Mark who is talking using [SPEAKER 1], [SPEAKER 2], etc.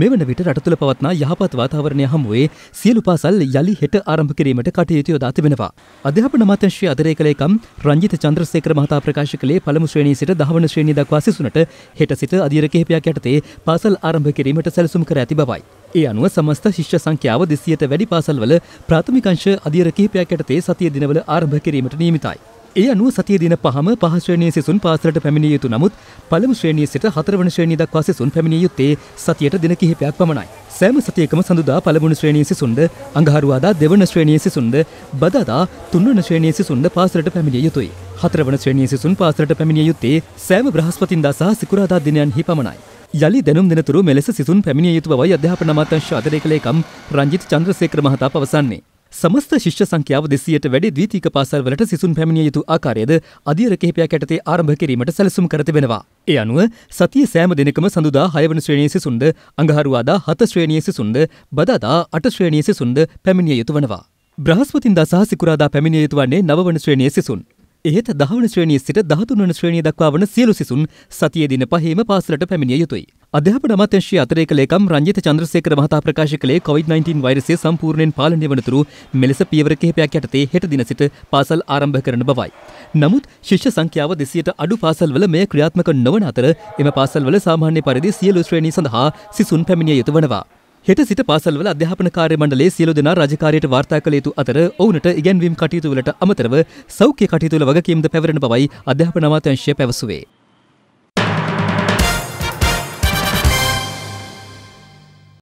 [SPEAKER 1] මෙවන විට රටතුළ පවත්නා යහපත් වාතාවරණය හමුවේ සියලු පාසල් යළි හෙට ආරම්භ කිරීමට කටයුතු යොදා තිබෙනවා. අධ්‍යාපන අමාත්‍යංශයේ අධරේ කළ එකම් රංජිත චන්ද්‍රසේකර මහතා ප්‍රකාශ කළේ පළමු ශ්‍රේණිය සිට දහවන ශ්‍රේණිය දක්වා සිසුනට හෙට සිට අධීර කිහිපයක් යටතේ පාසල් ආරම්භ කිරීමට සැලසුම් කර ඇති බවයි. ඒ අනුව සමස්ත ශිෂ්‍ය සංඛ්‍යාව 200ට වැඩි පාසල්වල ප්‍රාථමිකංශ අධීර කිහිපයක් යටතේ සතිය දිනවල ආරම්භ කිරීමට නියමිතයි. ඒ අනුව සතිය දින පහම පහශ්‍රණයේ සිසුන් පාසලට පැමිණිය යුතු නමුත් පළමු ශ්‍රේණිය සිට හතරවන ශ්‍රේණිය දක්වා සිසුන් පැමිණිය යුත්තේ සතියට දින කිහිපයක් පමණයි. සෑම සතියකම සඳුදා පළමුණු ශ්‍රේණිය සිසුන්ද අඟහරුවාදා දෙවන ශ්‍රේණිය සිසුන්ද බදාදා තුන්වන ශ්‍රේණිය සිසුන්ද පාසලට පැමිණිය යුතුයි. හතරවන ශ්‍රේණිය සිසුන් පාසලට පැමිණිය යුත්තේ සෑම බ්‍රහස්පතින්දා සහ සිකුරාදා දිනයන්හි පමණයි. යළි දැනුම් දෙනතුරු මෙලෙස සිසුන් පැමිණිය යුතු බවයි අධ්‍යාපන අමාත්‍යංශ අධිරේකලේකම් රංජිත් චන්ද්‍රසේකර මහතා පවසන්නේ. සමස්ත ශිෂ්‍ය සංඛ්‍යාව දෙසියට වැඩි ද්වීතික පාසල් වලට සිසුන් පැමිණිය යුතු ආකාරයද අධියර කිහිපයක් ඇටතේ ආරම්භ කිරීමට සැලසුම් කර තිබෙනවා. ඒ අනුව සතිය සෑම දිනකම සඳුදා හයවන ශ්‍රේණියේ සිසුන්ද අඟහරුවාදා හත ශ්‍රේණියේ සිසුන්ද බදාදා අට ශ්‍රේණියේ සිසුන්ද පැමිණිය යුතු වනවා. බ්‍රහස්පතින්දා සහ සිකුරාදා පැමිණිය යුතු වන්නේ නවවන ශ්‍රේණියේ සිසුන්. එහෙත් දහවන ශ්‍රේණියේ සිට දහතුන්වන ශ්‍රේණිය දක්වා වන සියලු සිසුන් සතියේ දින පහේම පාසලට පැමිණිය යුතුයි. අධ්‍යාපන අමාත්‍යංශයේ අතිරේක ලේකම් රංජිත චන්ද්‍රසේකර මහතා ප්‍රකාශ කළේ COVID-19 වෛරසය සම්පූර්ණයෙන් පාලනය වනතුරු මෙලෙස පියවර කිහිපයක් යටතේ හෙට දින සිට පාසල් ආරම්භ කරන බවයි. නමුත් ශිෂ්‍ය සංඛ්‍යාව 200ට අඩු පාසල්වල මෙය ක්‍රියාත්මක නොවන අතර එම පාසල්වල සාමාන්‍ය පරිදි සියලු ශ්‍රේණී සඳහා සිසුන් පැමිණිය යුතු වනවා. හෙට සිට පසල්වල අධ්‍යාපන කාර්ය මණ්ඩලේ සියලු දෙනා රජකාරයට වාර්තා කළ යුතු අතර ඔවුනට ඉගැන්වීම් කටයුතුවලට අමතරව සෞඛ්‍ය කටයුතුවල වගකීම්ද පැවරෙන බවයි අධ්‍යාපන අමාත්‍යංශය පැවසුවේ.